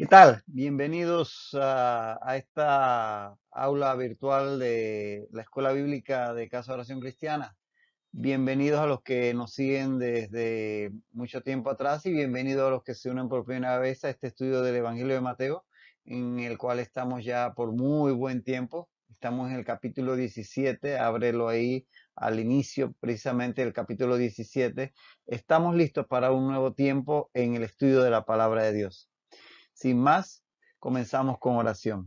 ¿Qué tal? Bienvenidos a, esta aula virtual de la Escuela Bíblica de Casa Oración Cristiana. Bienvenidos a los que nos siguen desde mucho tiempo atrás y bienvenidos a los que se unen por primera vez a este estudio del Evangelio de Mateo, en el cual estamos ya por muy buen tiempo. Estamos en el capítulo 17, ábrelo ahí al inicio precisamente el capítulo 17. Estamos listos para un nuevo tiempo en el estudio de la palabra de Dios. Sin más, comenzamos con oración.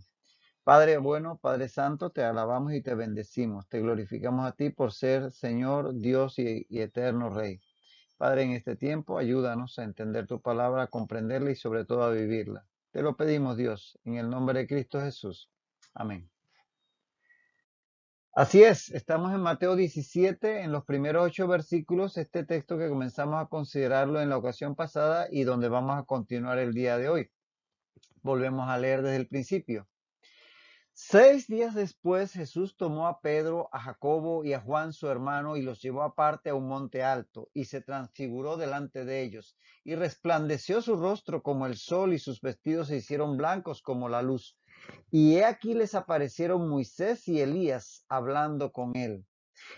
Padre bueno, Padre Santo, te alabamos y te bendecimos. Te glorificamos a ti por ser Señor, Dios y, eterno Rey. Padre, en este tiempo ayúdanos a entender tu palabra, a comprenderla y sobre todo a vivirla. Te lo pedimos, Dios, en el nombre de Cristo Jesús. Amén. Así es, estamos en Mateo 17, en los primeros ocho versículos, este texto que comenzamos a considerarlo en la ocasión pasada y donde vamos a continuar el día de hoy. Volvemos a leer desde el principio. Seis días después Jesús tomó a Pedro, a Jacobo y a Juan su hermano y los llevó aparte a un monte alto y se transfiguró delante de ellos y resplandeció su rostro como el sol y sus vestidos se hicieron blancos como la luz. Y he aquí les aparecieron Moisés y Elías hablando con él.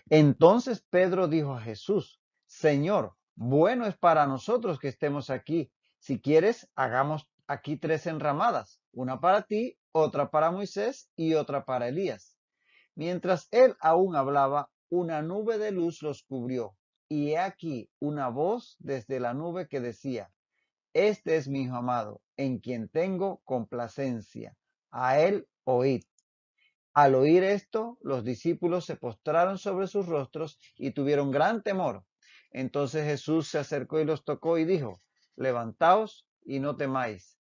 Entonces Pedro dijo a Jesús, Señor, bueno es para nosotros que estemos aquí. Si quieres, hagamos aquí tres enramadas, una para ti, otra para Moisés y otra para Elías. Mientras él aún hablaba, una nube de luz los cubrió, y he aquí una voz desde la nube que decía, Este es mi hijo amado, en quien tengo complacencia, a él oíd. Al oír esto, los discípulos se postraron sobre sus rostros y tuvieron gran temor. Entonces Jesús se acercó y los tocó y dijo, Levantaos, y no temáis.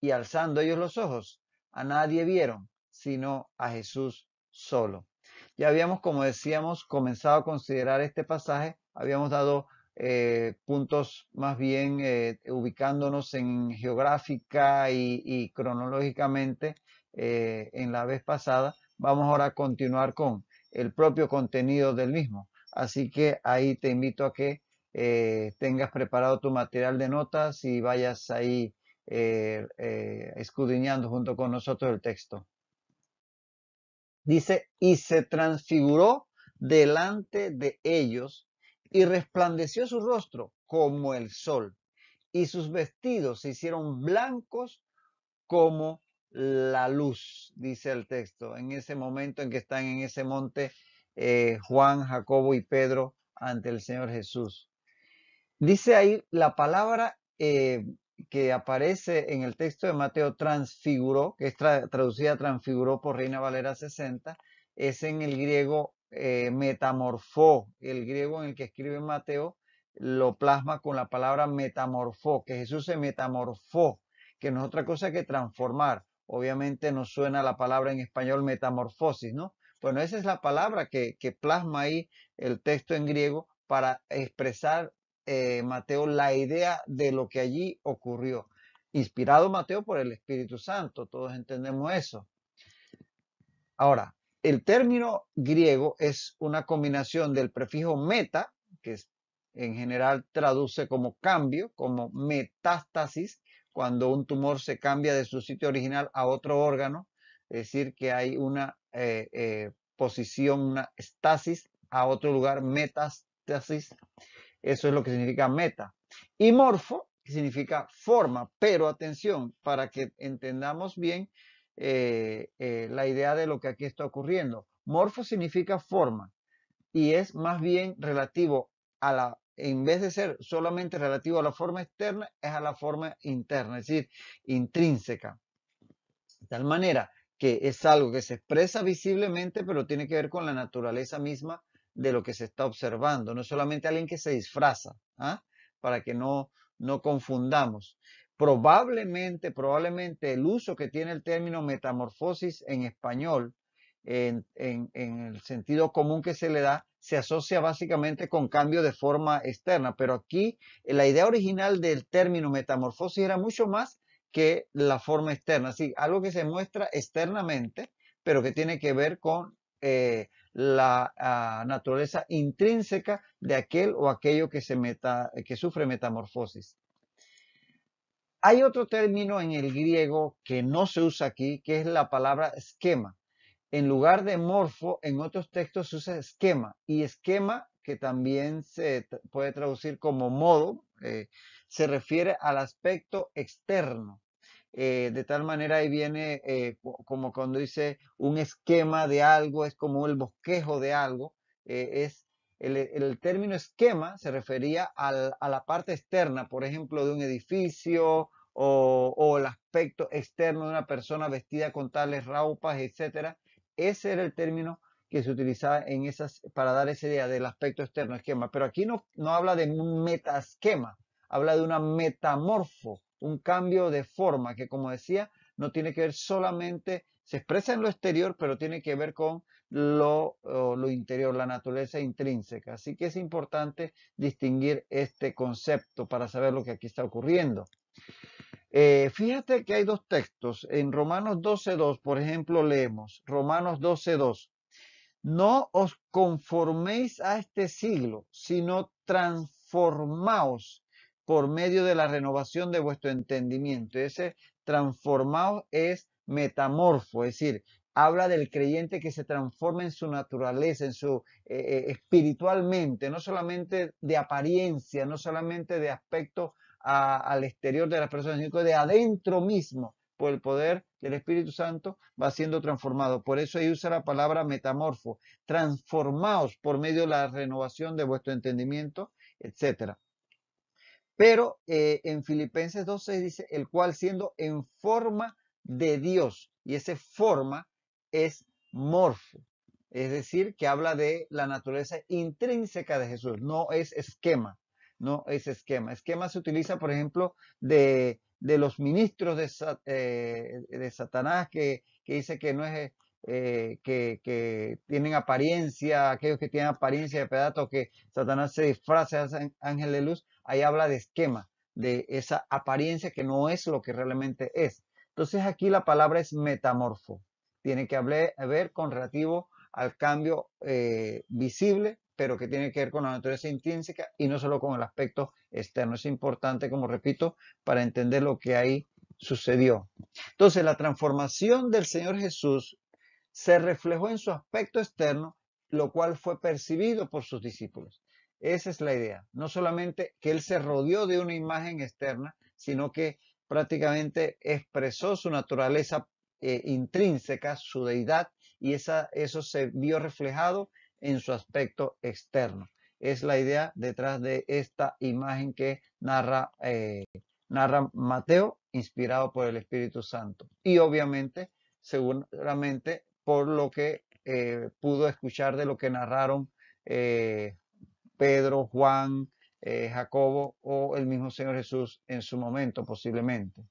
Y alzando ellos los ojos, a nadie vieron, sino a Jesús solo. Ya habíamos, como decíamos, comenzado a considerar este pasaje, habíamos dado eh, puntos más bien eh, ubicándonos en geográfica y, cronológicamente eh, en la vez pasada. Vamos ahora a continuar con el propio contenido del mismo. Así que ahí te invito a que eh, tengas preparado tu material de notas y vayas ahí eh, eh, escudriñando junto con nosotros el texto. Dice, y se transfiguró delante de ellos y resplandeció su rostro como el sol, y sus vestidos se hicieron blancos como la luz, dice el texto, en ese momento en que están en ese monte Juan, Jacobo y Pedro ante el Señor Jesús. Dice ahí la palabra eh, que aparece en el texto de Mateo, transfiguró, que es traducida transfiguró por Reina Valera 60, es en el griego eh, metamorfó, el griego en el que escribe Mateo lo plasma con la palabra metamorfó, que Jesús se metamorfó, que no es otra cosa que transformar. Obviamente nos suena la palabra en español metamorfosis, ¿no? Bueno, esa es la palabra que, que plasma ahí el texto en griego para expresar eh, Mateo la idea de lo que allí ocurrió. Inspirado Mateo por el Espíritu Santo, todos entendemos eso. Ahora, el término griego es una combinación del prefijo meta, que en general traduce como cambio, como metástasis, cuando un tumor se cambia de su sitio original a otro órgano, es decir, que hay una eh, eh, posición, una estasis a otro lugar, metástasis. Eso es lo que significa meta. Y morfo, significa forma, pero atención, para que entendamos bien eh, eh, la idea de lo que aquí está ocurriendo. Morfo significa forma y es más bien relativo a la, en vez de ser solamente relativo a la forma externa, es a la forma interna, es decir, intrínseca. De tal manera que es algo que se expresa visiblemente, pero tiene que ver con la naturaleza misma de lo que se está observando, no solamente alguien que se disfraza, ¿ah? para que no, no confundamos. Probablemente, probablemente el uso que tiene el término metamorfosis en español, en, en, el sentido común que se le da, se asocia básicamente con cambio de forma externa, pero aquí eh, la idea original del término metamorfosis era mucho más que la forma externa, sí, algo que se muestra externamente, pero que tiene que ver con eh, la ah, naturaleza intrínseca de aquel o aquello que, se meta, que sufre metamorfosis. Hay otro término en el griego que no se usa aquí, que es la palabra esquema. En lugar de morfo, en otros textos se usa esquema. Y esquema, que también se puede traducir como modo, eh, se refiere al aspecto externo, eh, de tal manera ahí viene, eh, como cuando dice un esquema de algo, es como el bosquejo de algo, eh, es el, el, término esquema se refería a la parte externa, por ejemplo, de un edificio o, el aspecto externo de una persona vestida con tales raupas, etcétera. Ese era el término que se utilizaba en esas, para dar esa idea del aspecto externo, esquema. Pero aquí no, no habla de un metasquema, habla de una metamorfo, un cambio de forma que, como decía, no tiene que ver solamente, se expresa en lo exterior, pero tiene que ver con lo, interior, la naturaleza intrínseca. Así que es importante distinguir este concepto para saber lo que aquí está ocurriendo. Eh, fíjate que hay dos textos. En Romanos 12.2, por ejemplo, leemos Romanos 12.2. No os conforméis a este siglo, sino transformaos por medio de la renovación de vuestro entendimiento. Ese transformado es metamorfo, es decir, habla del creyente que se transforma en su naturaleza, en su eh, eh, espiritualmente, no solamente de apariencia, no solamente de aspecto al exterior de las personas, sino que de adentro mismo, por el poder del Espíritu Santo va siendo transformado. Por eso ahí usa la palabra metamorfo, transformaos por medio de la renovación de vuestro entendimiento, etcétera. Pero eh, en Filipenses 12 dice, el cual siendo en forma de Dios, y esa forma es morfo, es decir, que habla de la naturaleza intrínseca de Jesús, no es esquema, no es esquema. Esquema se utiliza, por ejemplo, de, de los ministros de, eh, de Satanás que, que, dice que no es... Eh, que, que, tienen apariencia, aquellos que tienen apariencia de pedato, que Satanás se disfraza de ángel de luz, ahí habla de esquema, de esa apariencia que no es lo que realmente es. Entonces aquí la palabra es metamorfo. Tiene que hablar, ver con relativo al cambio eh, visible, pero que tiene que ver con la naturaleza intrínseca y no solo con el aspecto externo. Es importante, como repito, para entender lo que ahí sucedió. Entonces, la transformación del Señor Jesús se reflejó en su aspecto externo, lo cual fue percibido por sus discípulos. Esa es la idea. No solamente que él se rodeó de una imagen externa, sino que prácticamente expresó su naturaleza eh, intrínseca, su deidad, y esa, eso se vio reflejado en su aspecto externo. Es la idea detrás de esta imagen que narra, eh, narra Mateo, inspirado por el Espíritu Santo. Y obviamente, seguramente, por lo que eh, pudo escuchar de lo que narraron eh, Pedro, Juan, eh, Jacobo o el mismo Señor Jesús en su momento posiblemente.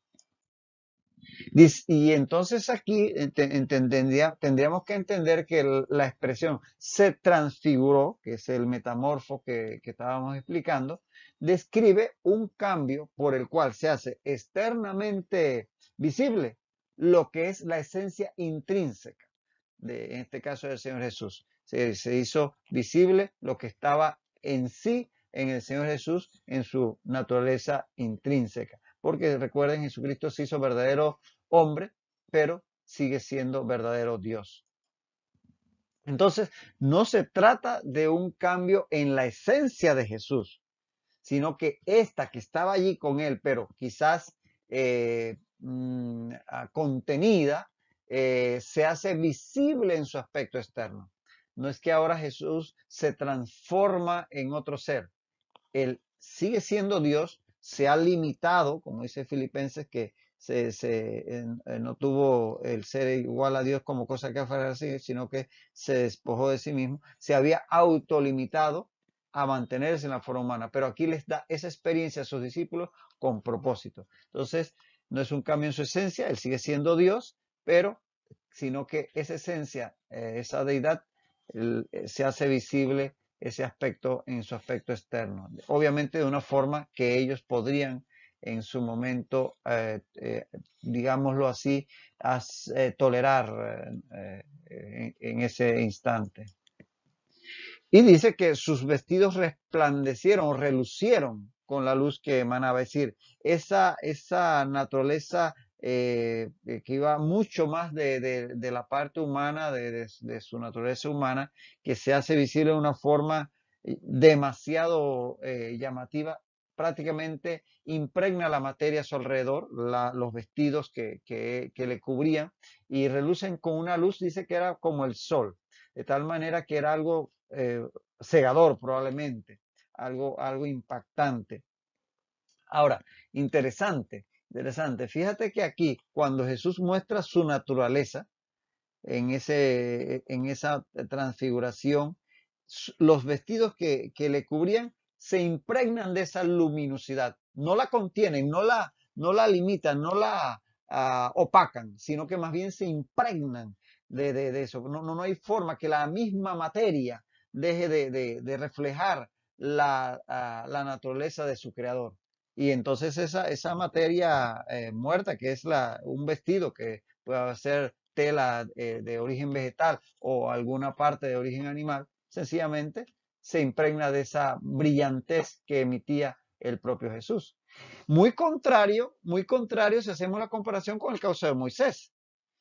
Y entonces aquí eh, tendríamos que entender que la expresión se transfiguró, que es el metamorfo que, estábamos explicando, describe un cambio por el cual se hace externamente visible lo que es la esencia intrínseca, de, en este caso del Señor Jesús. Se, se hizo visible lo que estaba en sí en el Señor Jesús, en su naturaleza intrínseca. Porque recuerden, Jesucristo se hizo verdadero hombre, pero sigue siendo verdadero Dios. Entonces, no se trata de un cambio en la esencia de Jesús, sino que esta que estaba allí con él, pero quizás eh, mm, ah, contenida, eh, se hace visible en su aspecto externo. No es que ahora Jesús se transforma en otro ser. Él sigue siendo Dios, se ha limitado, como dice Filipenses, que se, eh, no tuvo el ser igual a Dios como cosa que así, sino que se despojó de sí mismo, se había autolimitado a mantenerse en la forma humana, pero aquí les da esa experiencia a sus discípulos con propósito. Entonces, no es un cambio en su esencia, él sigue siendo Dios, pero sino que esa esencia, eh, esa deidad, eh, se hace visible ese aspecto en su aspecto externo. Obviamente de una forma que ellos podrían en su momento, eh, eh, digámoslo así, tolerar en, ese instante. Y dice que sus vestidos resplandecieron, relucieron con la luz que emanaba. Es decir, esa, esa naturaleza eh, eh, que iba mucho más de, la parte humana, de, su naturaleza humana, que se hace visible de una forma eh, demasiado llamativa, prácticamente impregna la materia a su alrededor, los vestidos que, le cubrían y relucen con una luz, dice que era como el sol, de tal manera que era algo cegador probablemente, algo, algo impactante. Ahora, interesante, Interesante. Fíjate que aquí, cuando Jesús muestra su naturaleza, en, ese, en esa transfiguración, los vestidos que, le cubrían se impregnan de esa luminosidad. No la contienen, no la, no la limitan, no la ah, opacan, sino que más bien se impregnan de, eso. No, no, hay forma que la misma materia deje de, reflejar ah, la naturaleza de su creador y entonces esa, esa materia eh, muerta, que es la, un vestido que pueda ser tela eh, de origen vegetal o alguna parte de origen animal, sencillamente se impregna de esa brillantez que emitía el propio Jesús. Muy contrario, muy contrario si hacemos la comparación con el caso de Moisés.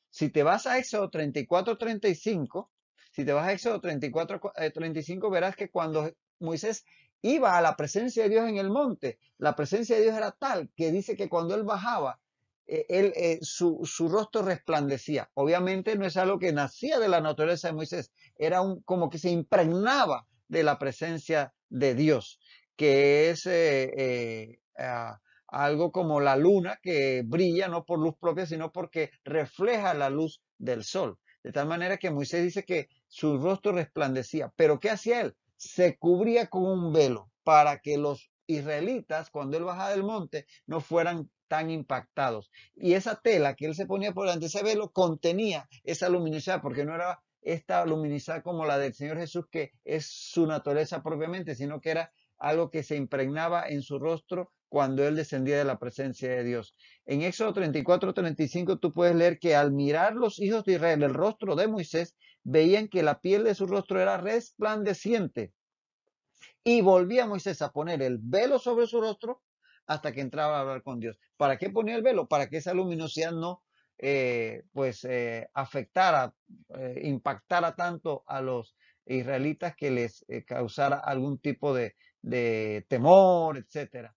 Si te vas a Éxodo 34, 35, si te vas a Éxodo 34, 35, eh, verás que cuando Moisés iba a la presencia de Dios en el monte, la presencia de Dios era tal que dice que cuando él bajaba, eh, eh, su, rostro resplandecía. Obviamente no es algo que nacía de la naturaleza de Moisés, era un, como que se impregnaba de la presencia de Dios, que es eh, algo como la luna que brilla no por luz propia, sino porque refleja la luz del sol. De tal manera que Moisés dice que su rostro resplandecía. ¿Pero qué hacía él? se cubría con un velo para que los israelitas, cuando él bajaba del monte, no fueran tan impactados. Y esa tela que él se ponía por delante, ese velo, contenía esa luminosidad, porque no era esta luminosidad como la del Señor Jesús, que es su naturaleza propiamente, sino que era algo que se impregnaba en su rostro cuando él descendía de la presencia de Dios. En Éxodo 34, 35 tú puedes leer que al mirar los hijos de Israel el rostro de Moisés, veían que la piel de su rostro era resplandeciente. Y volvía Moisés a poner el velo sobre su rostro hasta que entraba a hablar con Dios. ¿Para qué ponía el velo? Para que esa luminosidad no eh, pues eh, afectara, eh, impactara tanto a los israelitas que les causara algún tipo de, temor, etc.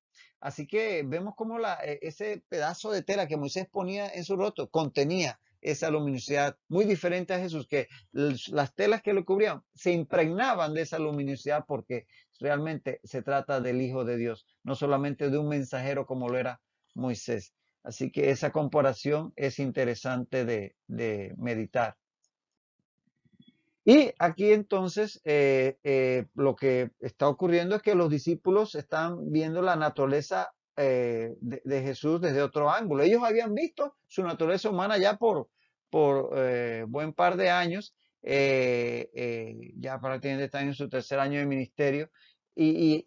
Así que vemos cómo la, e, ese pedazo de tela que Moisés ponía en su rostro contenía esa luminosidad muy diferente a Jesús, que las telas que lo cubrían se impregnaban de esa luminosidad porque realmente se trata del Hijo de Dios, no solamente de un mensajero como lo era Moisés. Así que esa comparación es interesante de, meditar. Y aquí entonces eh, eh, lo que está ocurriendo es que los discípulos están viendo la naturaleza eh, de, Jesús desde otro ángulo. Ellos habían visto su naturaleza humana ya por, por eh, buen par de años, eh, eh, ya prácticamente están en su tercer año de ministerio, y,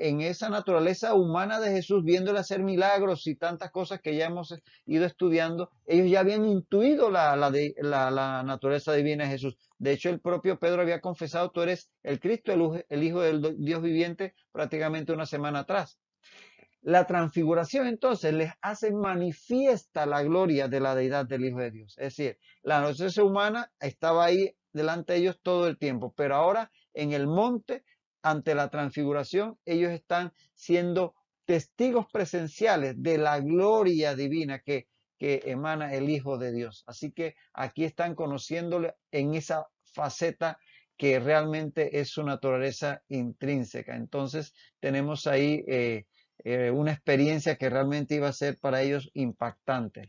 en esa naturaleza humana de Jesús, viéndole hacer milagros y tantas cosas que ya hemos ido estudiando, ellos ya habían intuido la, la, naturaleza divina de Jesús. De hecho, el propio Pedro había confesado, tú eres el Cristo, el Hijo del Dios viviente, prácticamente una semana atrás. La transfiguración entonces les hace manifiesta la gloria de la deidad del Hijo de Dios. Es decir, la naturaleza humana estaba ahí delante de ellos todo el tiempo, pero ahora en el monte, ante la transfiguración, ellos están siendo testigos presenciales de la gloria divina que, emana el Hijo de Dios. Así que aquí están conociéndole en esa faceta que realmente es su naturaleza intrínseca. Entonces tenemos ahí eh, eh, una experiencia que realmente iba a ser para ellos impactante.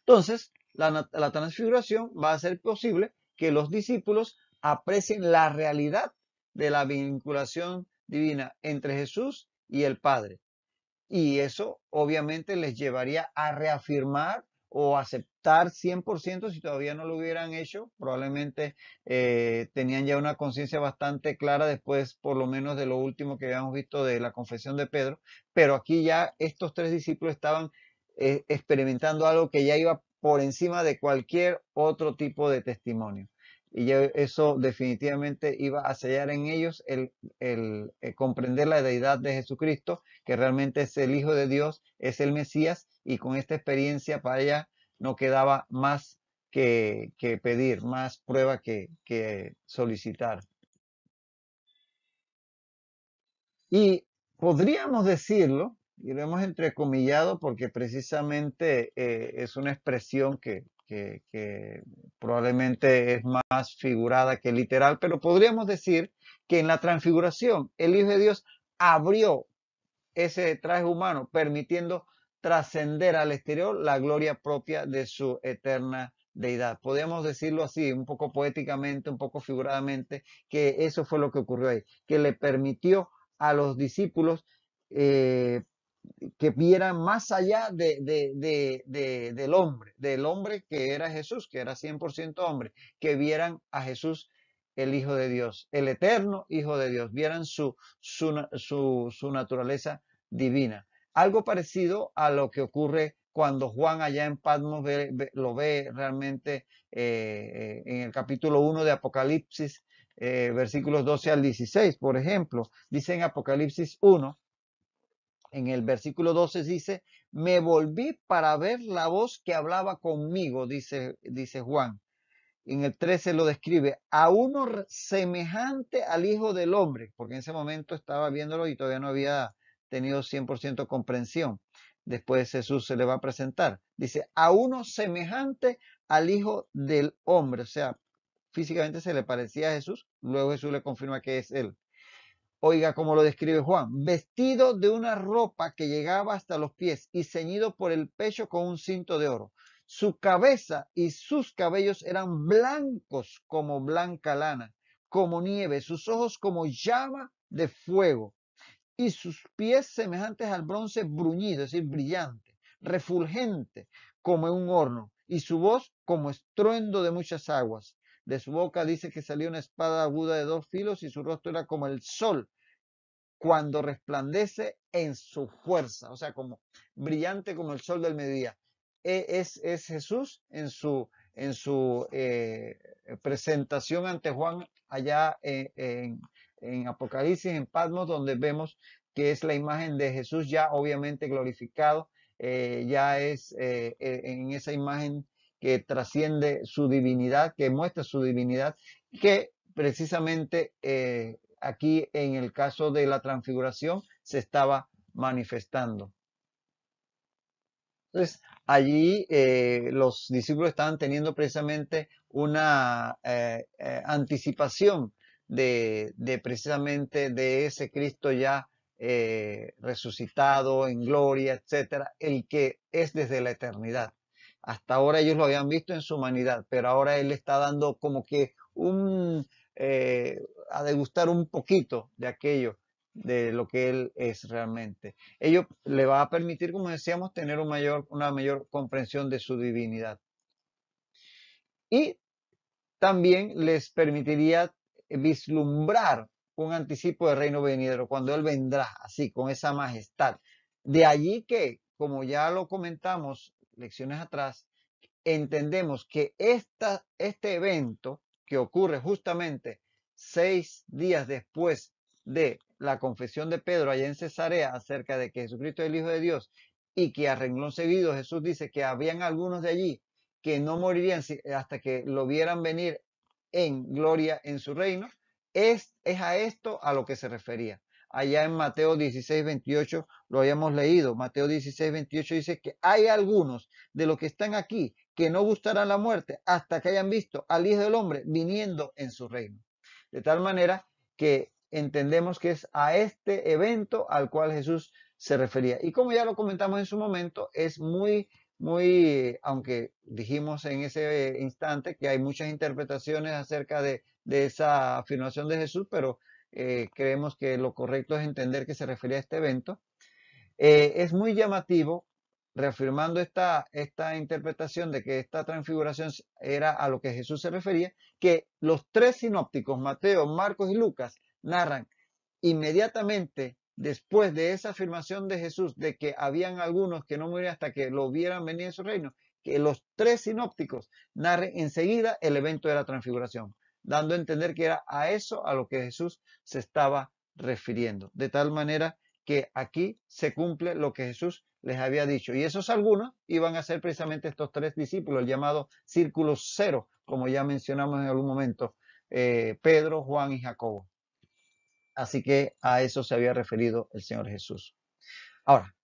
Entonces, la, la transfiguración va a hacer posible que los discípulos aprecien la realidad de la vinculación divina entre Jesús y el Padre. Y eso obviamente les llevaría a reafirmar o aceptar estar 100% si todavía no lo hubieran hecho. Probablemente eh, tenían ya una conciencia bastante clara después, por lo menos, de lo último que habíamos visto de la confesión de Pedro. Pero aquí ya estos tres discípulos estaban eh, experimentando algo que ya iba por encima de cualquier otro tipo de testimonio. Y eso definitivamente iba a sellar en ellos el, eh, comprender la deidad de Jesucristo, que realmente es el Hijo de Dios, es el Mesías, y con esta experiencia para allá no quedaba más que, pedir, más prueba que, solicitar. Y podríamos decirlo, y lo hemos entrecomillado porque precisamente eh, es una expresión que, que, probablemente es más figurada que literal, pero podríamos decir que en la transfiguración el Hijo de Dios abrió ese traje humano, permitiendo trascender al exterior la gloria propia de su eterna deidad. Podemos decirlo así, un poco poéticamente, un poco figuradamente, que eso fue lo que ocurrió ahí, que le permitió a los discípulos eh, que vieran más allá de, del hombre, del hombre que era Jesús, que era 100% hombre, que vieran a Jesús el Hijo de Dios, el eterno Hijo de Dios, vieran su, su naturaleza divina. Algo parecido a lo que ocurre cuando Juan allá en Patmos lo ve realmente eh, en el capítulo 1 de Apocalipsis, eh, versículos 12 al 16, por ejemplo, dice en Apocalipsis 1, en el versículo 12 dice, me volví para ver la voz que hablaba conmigo, dice, dice Juan. En el 13 lo describe, a uno semejante al Hijo del Hombre, porque en ese momento estaba viéndolo y todavía no había tenido 100% comprensión. Después Jesús se le va a presentar. Dice, a uno semejante al Hijo del Hombre. O sea, físicamente se le parecía a Jesús. Luego Jesús le confirma que es él. Oiga cómo lo describe Juan. Vestido de una ropa que llegaba hasta los pies y ceñido por el pecho con un cinto de oro. Su cabeza y sus cabellos eran blancos como blanca lana, como nieve. Sus ojos como llama de fuego y sus pies semejantes al bronce bruñido, es decir, brillante, refulgente, como un horno, y su voz como estruendo de muchas aguas. De su boca dice que salió una espada aguda de dos filos y su rostro era como el sol cuando resplandece en su fuerza, o sea, como brillante como el sol del mediodía. E, es, es Jesús en su, en su eh, presentación ante Juan allá eh, en, en Apocalipsis, en Patmos, donde vemos que es la imagen de Jesús ya obviamente glorificado, eh, ya es eh, eh, en esa imagen que trasciende su divinidad, que muestra su divinidad, que precisamente aquí en el caso de la transfiguración se estaba manifestando. Entonces, allí los discípulos estaban teniendo precisamente una anticipación de, precisamente de ese Cristo ya eh, resucitado en gloria, etcétera, el que es desde la eternidad. Hasta ahora ellos lo habían visto en su humanidad, pero ahora Él está dando como que un, eh, a degustar un poquito de aquello, de lo que Él es realmente. Ello le va a permitir, como decíamos, tener un mayor, una mayor comprensión de su divinidad. Y también les permitiría vislumbrar un anticipo del reino venidero, cuando Él vendrá así, con esa majestad. De allí que, como ya lo comentamos lecciones atrás, entendemos que esta, este evento que ocurre justamente seis días después de la confesión de Pedro allá en Cesarea acerca de que Jesucristo es el Hijo de Dios y que a renglón seguido Jesús dice que habían algunos de allí que no morirían hasta que lo vieran venir en gloria en su reino, es, es a esto a lo que se refería. Allá en Mateo 16, 28 lo habíamos leído. Mateo 16, 28 dice que hay algunos de los que están aquí que no gustarán la muerte hasta que hayan visto al Hijo del Hombre viniendo en su reino. De tal manera que entendemos que es a este evento al cual Jesús se refería. Y como ya lo comentamos en su momento, es muy muy, aunque dijimos en ese instante que hay muchas interpretaciones acerca de, esa afirmación de Jesús, pero eh, creemos que lo correcto es entender que se refería a este evento. Eh, es muy llamativo, reafirmando esta, esta interpretación de que esta transfiguración era a lo que Jesús se refería, que los tres sinópticos, Mateo, Marcos y Lucas, narran inmediatamente después de esa afirmación de Jesús de que habían algunos que no murieron hasta que lo vieran venir en su reino, que los tres sinópticos narren enseguida el evento de la transfiguración, dando a entender que era a eso a lo que Jesús se estaba refiriendo. De tal manera que aquí se cumple lo que Jesús les había dicho. Y esos algunos iban a ser precisamente estos tres discípulos, el llamado círculo cero, como ya mencionamos en algún momento, eh, Pedro, Juan y Jacobo. Así que a eso se había referido el Señor Jesús. Ahora,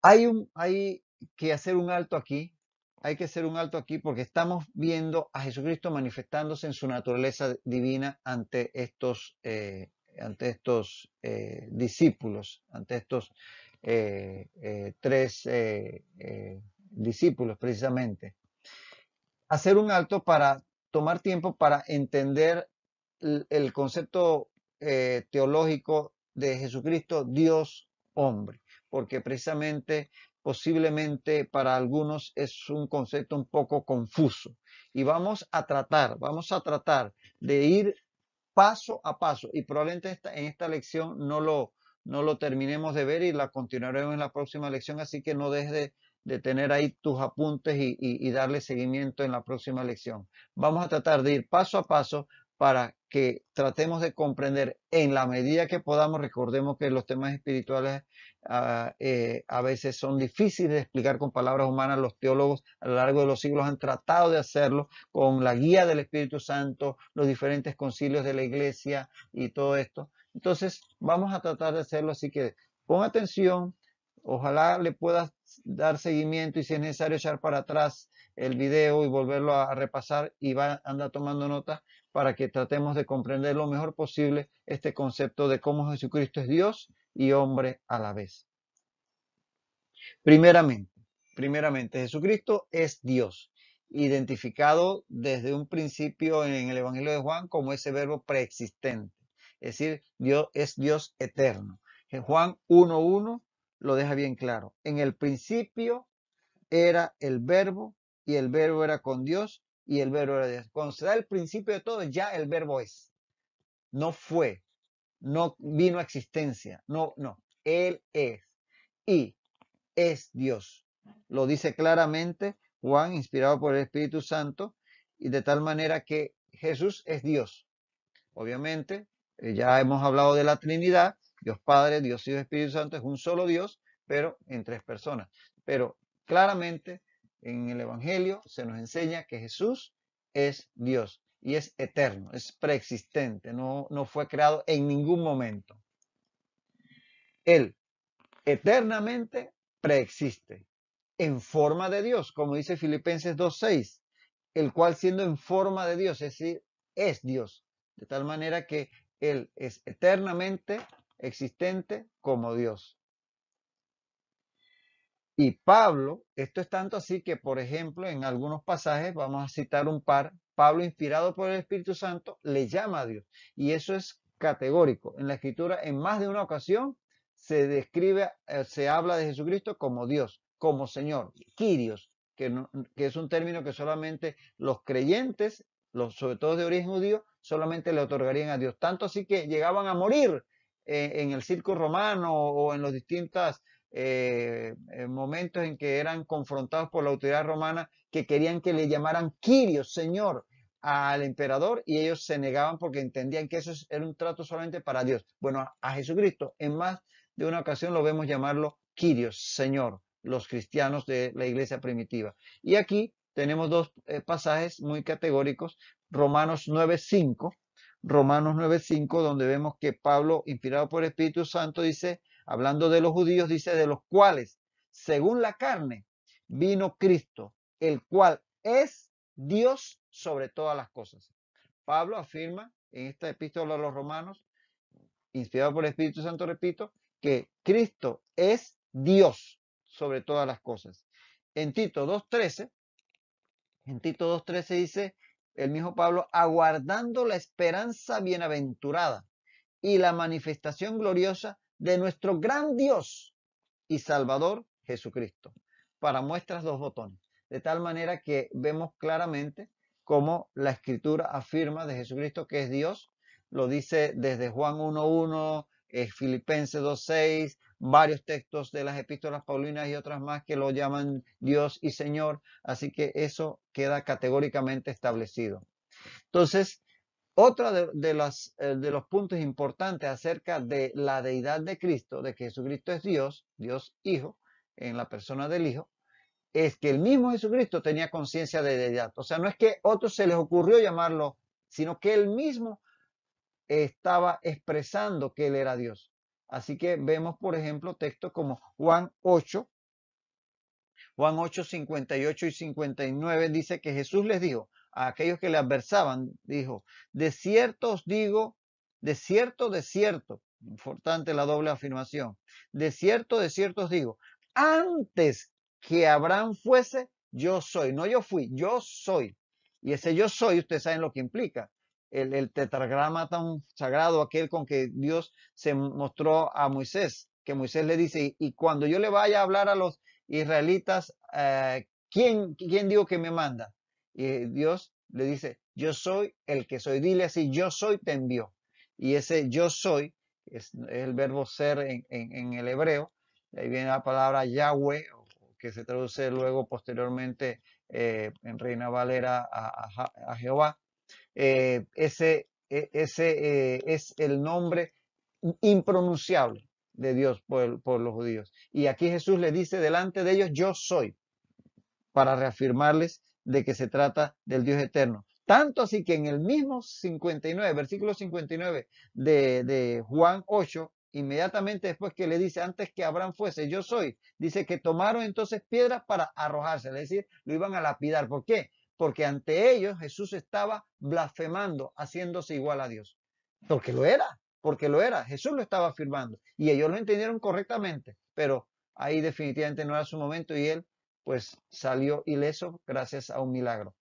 hay, un, hay que hacer un alto aquí, hay que hacer un alto aquí porque estamos viendo a Jesucristo manifestándose en su naturaleza divina ante estos, eh, ante estos eh, discípulos, ante estos eh, tres discípulos precisamente. Hacer un alto para tomar tiempo para entender el concepto eh, teológico de Jesucristo, Dios hombre, porque precisamente posiblemente para algunos es un concepto un poco confuso. Y vamos a tratar, vamos a tratar de ir paso a paso y probablemente en esta lección no lo, no lo terminemos de ver y la continuaremos en la próxima lección, así que no dejes de, tener ahí tus apuntes y, y darle seguimiento en la próxima lección. Vamos a tratar de ir paso a paso para que tratemos de comprender en la medida que podamos. Recordemos que los temas espirituales ah, eh, a veces son difíciles de explicar con palabras humanas. Los teólogos a lo largo de los siglos han tratado de hacerlo con la guía del Espíritu Santo, los diferentes concilios de la iglesia y todo esto. Entonces, vamos a tratar de hacerlo, así que pon atención. Ojalá le puedas dar seguimiento y si es necesario echar para atrás el video y volverlo a repasar y va, anda tomando notas para que tratemos de comprender lo mejor posible este concepto de cómo Jesucristo es Dios y hombre a la vez. Primeramente, primeramente, Jesucristo es Dios, identificado desde un principio en el Evangelio de Juan como ese verbo preexistente, es decir, Dios es Dios eterno. En Juan 1.1 lo deja bien claro. En el principio era el verbo y el verbo era con Dios y el verbo era Dios. Cuando se da el principio de todo, ya el verbo es. No fue, no vino a existencia, no, no, Él es. Y es Dios. Lo dice claramente Juan, inspirado por el Espíritu Santo, y de tal manera que Jesús es Dios. Obviamente, eh, ya hemos hablado de la Trinidad, Dios Padre, Dios Hijo, Espíritu Santo, es un solo Dios, pero en tres personas. Pero claramente en el Evangelio se nos enseña que Jesús es Dios y es eterno, es preexistente, no, no fue creado en ningún momento. Él eternamente preexiste en forma de Dios, como dice Filipenses 2.6, el cual siendo en forma de Dios, es decir, es Dios, de tal manera que Él es eternamente existente como Dios. Y Pablo, esto es tanto así que, por ejemplo, en algunos pasajes, vamos a citar un par, Pablo, inspirado por el Espíritu Santo, le llama a Dios. Y eso es categórico. En la escritura, en más de una ocasión, se describe, eh, se habla de Jesucristo como Dios, como Señor, Kyrios, que, que es un término que solamente los creyentes, los, sobre todo de origen judío, solamente le otorgarían a Dios. Tanto así que llegaban a morir eh, en, el circo romano o en los distintas eh, momentos en que eran confrontados por la autoridad romana que querían que le llamaran quirio señor, al emperador y ellos se negaban porque entendían que eso era un trato solamente para Dios. Bueno, a, Jesucristo en más de una ocasión lo vemos llamarlo quirio Señor, los cristianos de la iglesia primitiva. Y aquí tenemos dos eh, pasajes muy categóricos, Romanos 9.5, Romanos 9.5, donde vemos que Pablo, inspirado por el Espíritu Santo, dice, hablando de los judíos, dice, de los cuales, según la carne, vino Cristo, el cual es Dios sobre todas las cosas. Pablo afirma en esta epístola a los romanos, inspirado por el Espíritu Santo, repito, que Cristo es Dios sobre todas las cosas. En Tito 2.13, en Tito 2.13 dice el mismo Pablo, aguardando la esperanza bienaventurada y la manifestación gloriosa de nuestro gran Dios y Salvador Jesucristo. Para muestras dos botones. De tal manera que vemos claramente cómo la escritura afirma de Jesucristo que es Dios. Lo dice desde Juan 1.1, eh, Filipenses 2.6, varios textos de las epístolas paulinas y otras más que lo llaman Dios y Señor. Así que eso queda categóricamente establecido. Entonces, otra de, las, eh, de, los puntos importantes acerca de la deidad de Cristo, de que Jesucristo es Dios, Dios Hijo, en la persona del Hijo, es que el mismo Jesucristo tenía conciencia de deidad. O sea, no es que otros se les ocurrió llamarlo, sino que él mismo estaba expresando que él era Dios. Así que vemos, por ejemplo, textos como Juan 8, Juan 8, 58 y 59 dice que Jesús les dijo, a aquellos que le adversaban, dijo, de cierto os digo, de cierto, de cierto, importante la doble afirmación, de cierto, de cierto os digo, antes que Abraham fuese, yo soy, no yo fui, yo soy. Y ese yo soy, ustedes saben lo que implica. El, el tetragrama tan sagrado, aquel con que Dios se mostró a Moisés, que Moisés le dice, y, cuando yo le vaya a hablar a los israelitas, eh, ¿quién, ¿quién digo que me manda? Y eh, Dios le dice, yo soy el que soy. Dile así, yo soy te envió. Y ese yo soy es, el verbo ser en, el hebreo. Ahí viene la palabra Yahweh, que se traduce luego posteriormente eh, en Reina Valera a, Jehová. Eh, ese e, ese es el nombre impronunciable de Dios por, por los judíos. Y aquí Jesús le dice delante de ellos, yo soy, para reafirmarles de que se trata del Dios eterno. Tanto así que en el mismo 59, versículo 59 de, de Juan 8, inmediatamente después que le dice, antes que Abraham fuese, yo soy, dice que tomaron entonces piedras para arrojarse, es decir, lo iban a lapidar. ¿Por qué? Porque ante ellos Jesús estaba blasfemando, haciéndose igual a Dios. Porque lo era, porque lo era, Jesús lo estaba afirmando. Y ellos lo entendieron correctamente, pero ahí definitivamente no era su momento y él pues salió ileso gracias a un milagro.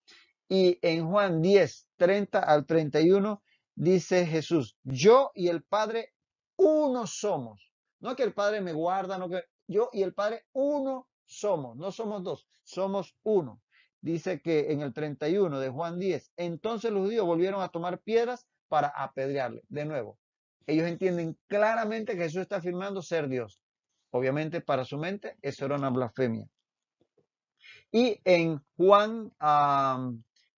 Y en Juan 10, 30 al 31, dice Jesús, yo y el Padre uno somos. No que el Padre me guarda, no que yo y el Padre uno somos, no somos dos, somos uno. Dice que en el 31 de Juan 10, entonces los judíos volvieron a tomar piedras para apedrearle. De nuevo, ellos entienden claramente que Jesús está afirmando ser Dios. Obviamente para su mente eso era una blasfemia. Y en Juan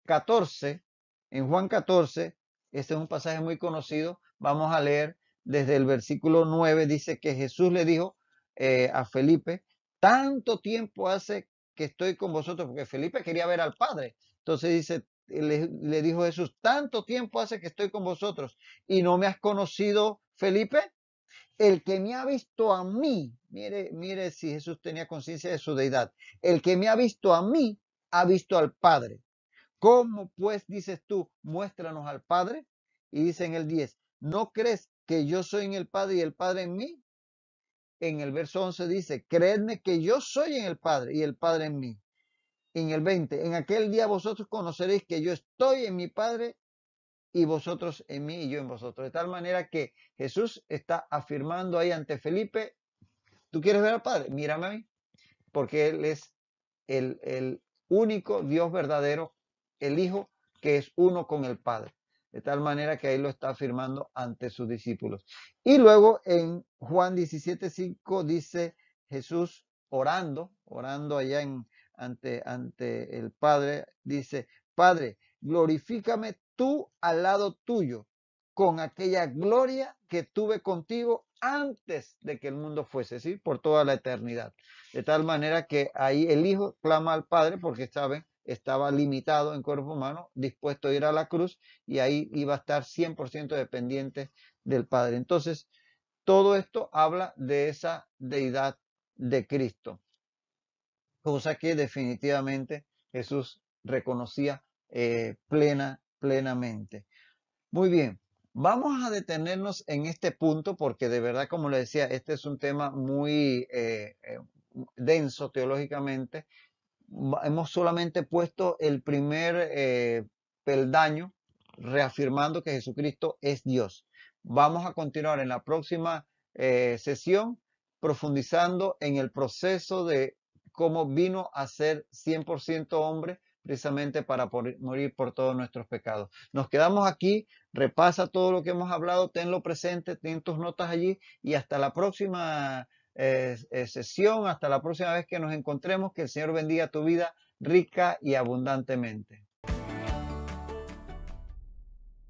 14, en Juan 14, este es un pasaje muy conocido, vamos a leer desde el versículo 9, dice que Jesús le dijo eh, a Felipe, tanto tiempo hace que estoy con vosotros, porque Felipe quería ver al Padre. Entonces dice, le dijo Jesús, tanto tiempo hace que estoy con vosotros y no me has conocido, Felipe. El que me ha visto a mí, mire, mire si Jesús tenía conciencia de su deidad, el que me ha visto a mí, ha visto al Padre. ¿Cómo pues dices tú, muéstranos al Padre? Y dice en el 10, ¿no crees que yo soy en el Padre y el Padre en mí? En el verso 11 dice, creedme que yo soy en el Padre y el Padre en mí. En el 20, en aquel día vosotros conoceréis que yo estoy en mi Padre y vosotros en mí y yo en vosotros. De tal manera que Jesús está afirmando ahí ante Felipe, tú quieres ver al Padre, mírame a mí, porque Él es el, único Dios verdadero, el Hijo, que es uno con el Padre. De tal manera que ahí lo está afirmando ante sus discípulos. Y luego en Juan 17:5 dice Jesús orando, orando allá en, ante, ante el Padre, dice, Padre, glorifícame tú al lado tuyo, con aquella gloria que tuve contigo antes de que el mundo fuese, ¿sí? Por toda la eternidad. De tal manera que ahí el Hijo clama al Padre porque saben, estaba limitado en cuerpo humano, dispuesto a ir a la cruz y ahí iba a estar 100% dependiente del Padre. Entonces, todo esto habla de esa deidad de Cristo, cosa que definitivamente Jesús reconocía eh, plena plenamente. Muy bien, vamos a detenernos en este punto porque de verdad, como le decía, este es un tema muy eh, eh, denso teológicamente. Hemos solamente puesto el primer eh, peldaño reafirmando que Jesucristo es Dios. Vamos a continuar en la próxima sesión profundizando en el proceso de cómo vino a ser 100% hombre precisamente para morir por todos nuestros pecados. Nos quedamos aquí, repasa todo lo que hemos hablado, tenlo presente, ten tus notas allí y hasta la próxima eh, eh, sesión, hasta la próxima vez que nos encontremos, que el Señor bendiga tu vida rica y abundantemente.